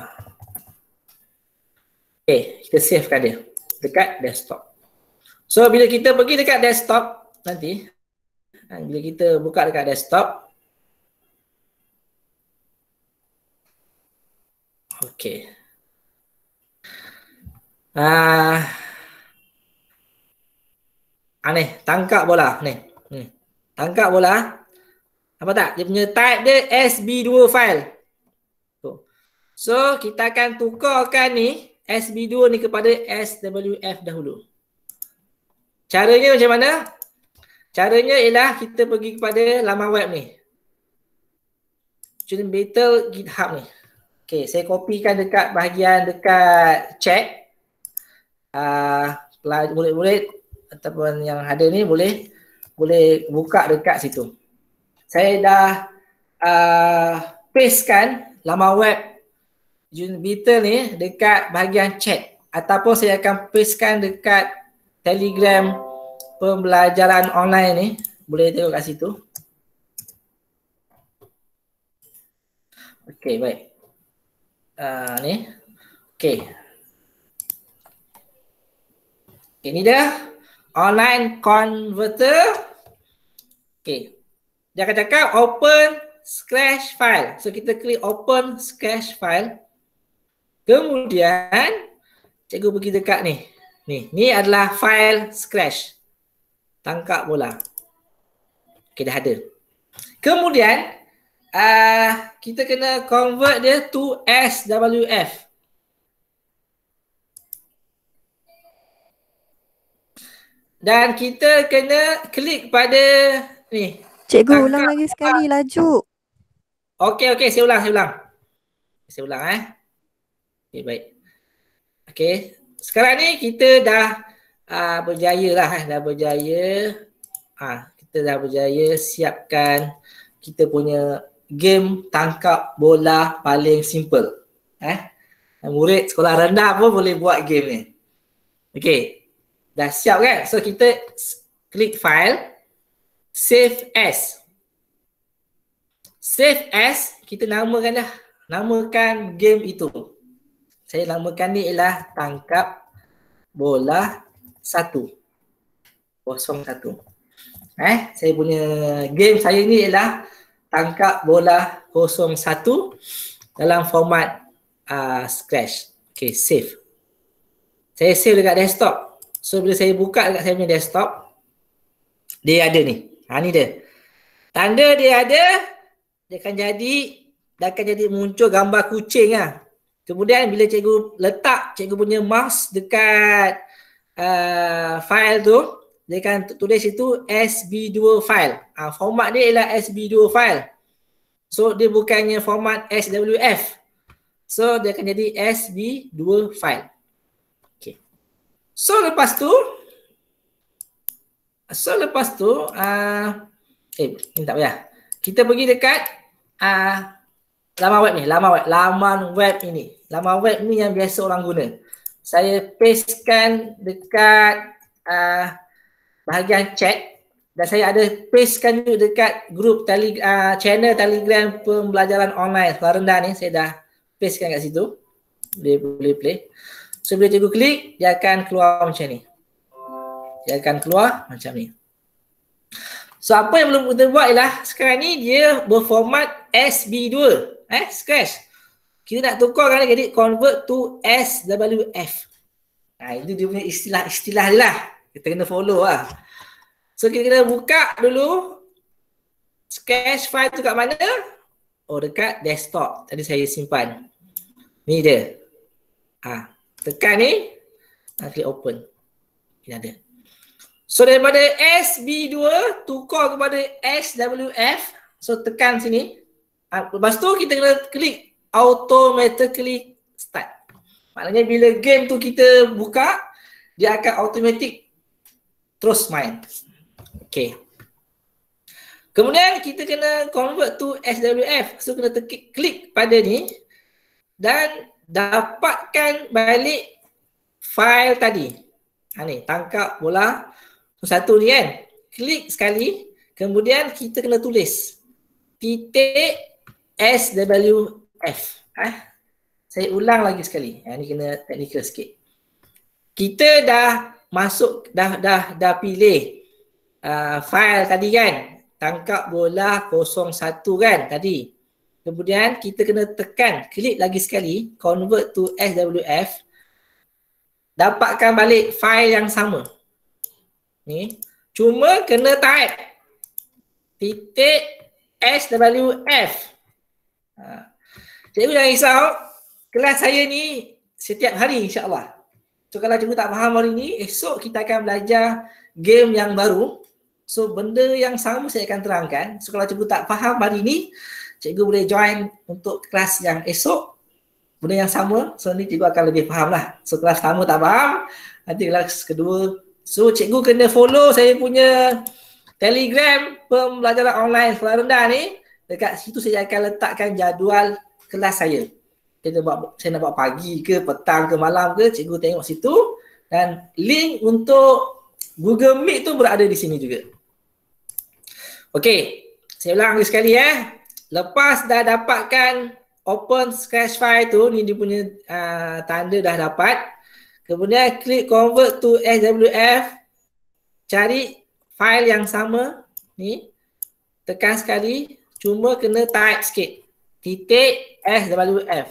Okay, eh, kita savekan dia dekat desktop. So bila kita pergi dekat desktop nanti, ha, bila kita buka dekat desktop, okay. Ah, aneh, tangkap bola ni. Hmm. Tangkap bola. Apa tak? Dia punya type dia SB2 file. So kita akan tukarkan ni SB2 ni kepada SWF dahulu. Caranya macam mana? Caranya ialah kita pergi kepada laman web ni. Student Battle GitHub ni. Okay, saya kopikan dekat bahagian dekat chat. Uh, boleh-boleh ataupun yang ada ni boleh boleh buka dekat situ. Saya dah uh, pastekan laman web Jupiter ni dekat bahagian chat ataupun saya akan pastekan dekat telegram pembelajaran online ni boleh tengok kat situ Okey baik uh, ni Okey ini dia online converter Okey dia akan cakap open scratch file so kita klik open scratch file Kemudian cikgu pergi dekat ni. Ni, ni adalah file scratch. Tangkap bola. Okey dah ada. Kemudian uh, kita kena convert dia to SWF. Dan kita kena klik pada ni. Cikgu ulang lagi sekali laju. Okey okey saya ulang saya ulang. Saya ulang eh. Okay, baik. Okay. Sekarang ni kita dah uh, berjaya lah. Eh, dah berjaya. Ah, uh, kita dah berjaya siapkan kita punya game tangkap bola paling simple. Eh? Murid sekolah rendah pun boleh buat game ni. Okay. Dah siap kan? So kita klik file. Save as. Save as kita namakan dah. Namakan game itu saya namakan ni ialah tangkap bola satu. Kosong satu. Eh, saya punya game saya ni ialah tangkap bola kosong satu dalam format uh, scratch. Okay, save. Saya save dekat desktop. So, bila saya buka dekat saya punya desktop, dia ada ni. Ha, ni dia. Tanda dia ada, dia akan jadi, dia akan jadi muncul gambar kucing lah. Kemudian bila cikgu letak cikgu punya mouse dekat uh, file tu, dia akan tulis situ SB2 file. Ah uh, format dia ialah SB2 file. So dia bukannya format SWF. So dia akan jadi SB2 file. Okay. So lepas tu So lepas tu uh, eh ini tak payah. Kita pergi dekat uh, laman web ni, laman web, laman web ini laman web ni yang biasa orang guna. Saya pastekan dekat uh, bahagian chat dan saya ada pastekan juga dekat grup tali, uh, channel telegram pembelajaran online sekolah rendah ni saya dah pastekan kat situ boleh boleh play so bila cikgu klik dia akan keluar macam ni dia akan keluar macam ni so apa yang belum kita buat ialah sekarang ni dia berformat SB2 eh scratch kita nak tukar kan jadi convert to SWF. Ha, itu dia punya istilah-istilah dia lah. Kita kena follow lah. So kita kena buka dulu sketch file tu kat mana? Oh dekat desktop. Tadi saya simpan. Ni dia. Ha, tekan ni. Ha, klik open. Ini ada. So daripada SB2 tukar kepada SWF. So tekan sini. Ha, lepas tu kita kena klik automatically start. Maknanya bila game tu kita buka, dia akan automatic terus main. Okay. Kemudian kita kena convert to SWF. So kena tekik, klik pada ni dan dapatkan balik file tadi. Ha ni, tangkap bola satu ni kan. Klik sekali, kemudian kita kena tulis titik SWF F. Eh? Saya ulang lagi sekali. Eh, ini kena teknikal sikit. Kita dah masuk, dah dah dah pilih uh, file tadi kan. Tangkap bola 01 kan tadi. Kemudian kita kena tekan, klik lagi sekali, convert to SWF. Dapatkan balik file yang sama. Ni. Cuma kena type titik SWF. Uh, Cikgu jangan risau. Kelas saya ni setiap hari insyaAllah. So kalau cikgu tak faham hari ni, esok kita akan belajar game yang baru. So benda yang sama saya akan terangkan. So kalau cikgu tak faham hari ni, cikgu boleh join untuk kelas yang esok. Benda yang sama, so ni cikgu akan lebih faham lah. So kelas pertama tak faham, nanti kelas kedua. So cikgu kena follow saya punya telegram pembelajaran online sekolah rendah ni. Dekat situ saya akan letakkan jadual kelas saya. Kita buat saya nak buat pagi ke petang ke malam ke cikgu tengok situ dan link untuk Google Meet tu berada di sini juga. Okay, saya ulang lagi sekali eh. Lepas dah dapatkan open scratch file tu ni dia punya uh, tanda dah dapat. Kemudian klik convert to SWF cari file yang sama ni tekan sekali cuma kena type sikit titik SWF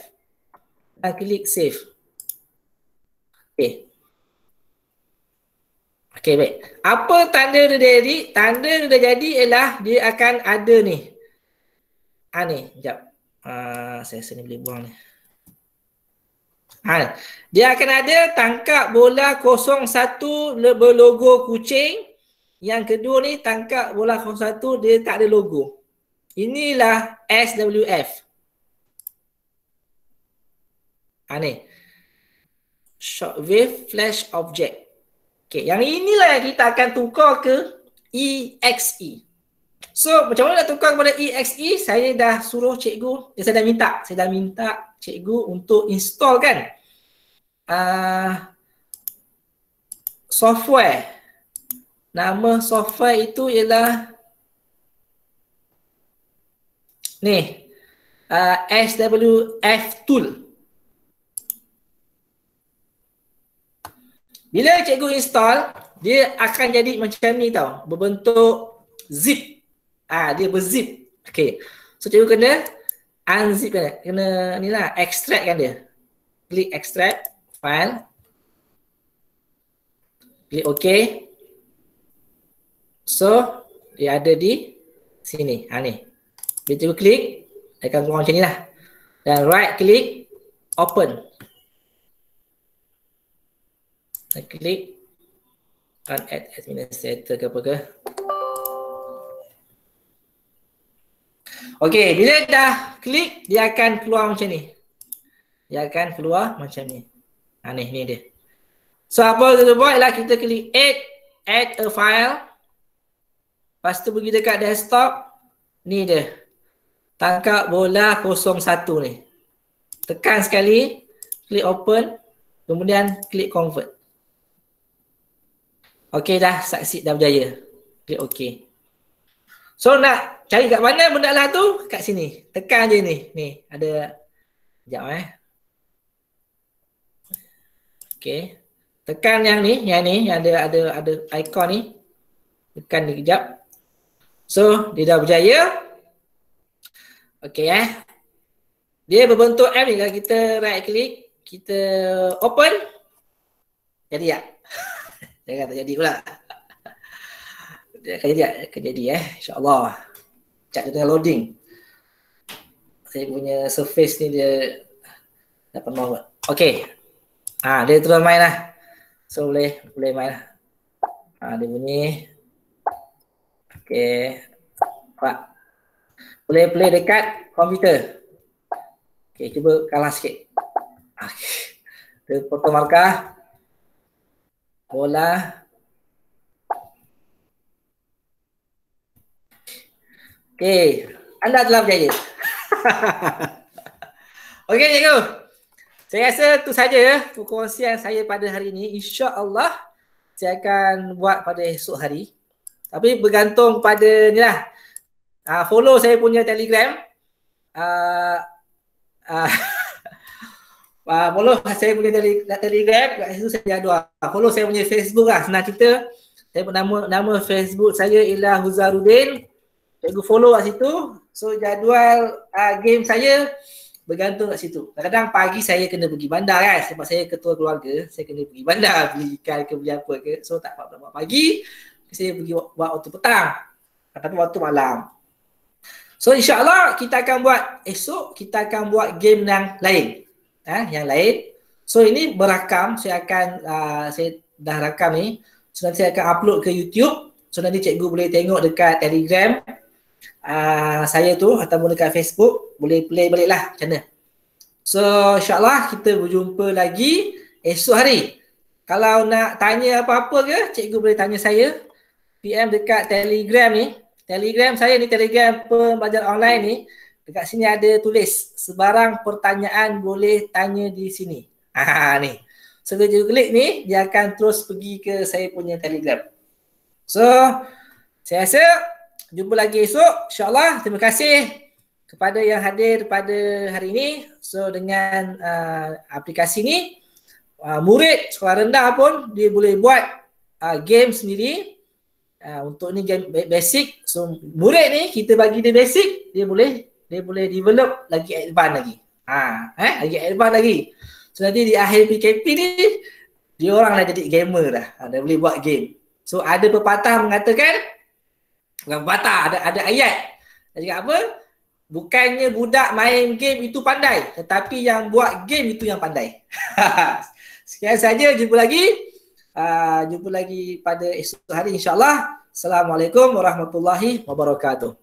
dan klik save. Okay. Okay baik. Apa tanda dia jadi? Tanda dia jadi ialah dia akan ada ni. Ha ni, jap. Ah, ha, saya sini boleh buang ni. Ha. Dia akan ada tangkap bola 01 berlogo kucing. Yang kedua ni tangkap bola 01 dia tak ada logo. Inilah SWF aneh ha, short wave flash object okey yang inilah yang kita akan tukar ke exe e. so macam mana nak tukar kepada exe e? saya dah suruh cikgu ya saya dah minta saya dah minta cikgu untuk install kan uh, software nama software itu ialah ni uh, swf tool Bila cikgu install, dia akan jadi macam ni tau. Berbentuk zip. Ah ha, dia berzip. Okey. So cikgu kena unzip kena. Kena ni lah, extract kan dia. Klik extract file. Klik OK. So, dia ada di sini. Ha ni. Bila cikgu klik, dia akan keluar macam ni lah. Dan right click, Open. Saya klik run ad administrator ke apa ke. Okey, bila dah klik dia akan keluar macam ni. Dia akan keluar macam ni. Ha ni, ni dia. So apa kita buat ialah kita klik add add a file. Lepas tu pergi dekat desktop. Ni dia. Tangkap bola 01 ni. Tekan sekali, klik open, kemudian klik convert. Okey dah, saksi dah berjaya. Okey, okey. So nak cari kat mana benda lah tu? Kat sini. Tekan je ni. Ni, ada. Sekejap eh. Okey. Tekan yang ni, yang ni, yang ada ada ada ikon ni. Tekan ni kejap. So, dia dah berjaya. Okey eh. Dia berbentuk M ni. Kalau kita right click, kita open. Jadi tak? Ya? Jangan tak jadi pula. Dia akan jadi, akan jadi eh. InsyaAllah. Cak dia tengah loading. Saya punya surface ni dia dapat mahu. Okay. Ha, dia terus main lah. So boleh, boleh main lah. Ha, dia bunyi. Okay. Nampak. Boleh play dekat komputer. Okay, cuba kalah sikit. Okay. Dia potong markah. Hola. Okay. Anda telah berjaya. Okey, cikgu. Saya rasa itu saja perkongsian ya, saya pada hari ini. Insya Allah saya akan buat pada esok hari. Tapi bergantung pada ni lah. Uh, follow saya punya telegram. Uh, uh, Uh, follow lah. saya punya tele, telegram kat situ saya ada ah, follow saya punya facebook lah senang cerita saya nama nama facebook saya ialah Huzarudin cikgu follow kat situ so jadual uh, game saya bergantung kat situ kadang-kadang pagi saya kena pergi bandar kan sebab saya ketua keluarga saya kena pergi bandar beli ikan ke beli apa ke so tak apa buat pagi saya pergi buat, waktu petang ataupun waktu malam so insyaAllah kita akan buat esok kita akan buat game yang lain eh, yang lain. So ini berakam, saya akan uh, saya dah rakam ni. So nanti saya akan upload ke YouTube. So nanti cikgu boleh tengok dekat Telegram uh, saya tu ataupun dekat Facebook boleh play baliklah macam mana. So insyaAllah kita berjumpa lagi esok hari. Kalau nak tanya apa-apa ke, cikgu boleh tanya saya. PM dekat Telegram ni. Telegram saya ni, Telegram pembelajar online ni. Dekat sini ada tulis sebarang pertanyaan boleh tanya di sini. Ha, ha, ha ni. Sebelum so, dia klik ni dia akan terus pergi ke saya punya Telegram. So saya rasa jumpa lagi esok insya-Allah. Terima kasih kepada yang hadir pada hari ini. So dengan uh, aplikasi ni uh, murid sekolah rendah pun dia boleh buat uh, game sendiri. Uh, untuk ni game basic. So murid ni kita bagi dia basic, dia boleh dia boleh develop lagi advance lagi. Ha, eh, lagi advance lagi. So nanti di akhir PKP ni dia orang dah jadi gamer dah. Ha, dia boleh buat game. So ada pepatah mengatakan bukan pepatah, ada ada ayat. Dia cakap apa? Bukannya budak main game itu pandai, tetapi yang buat game itu yang pandai. Sekian saja, jumpa lagi. Uh, jumpa lagi pada esok hari insyaAllah. Assalamualaikum warahmatullahi wabarakatuh.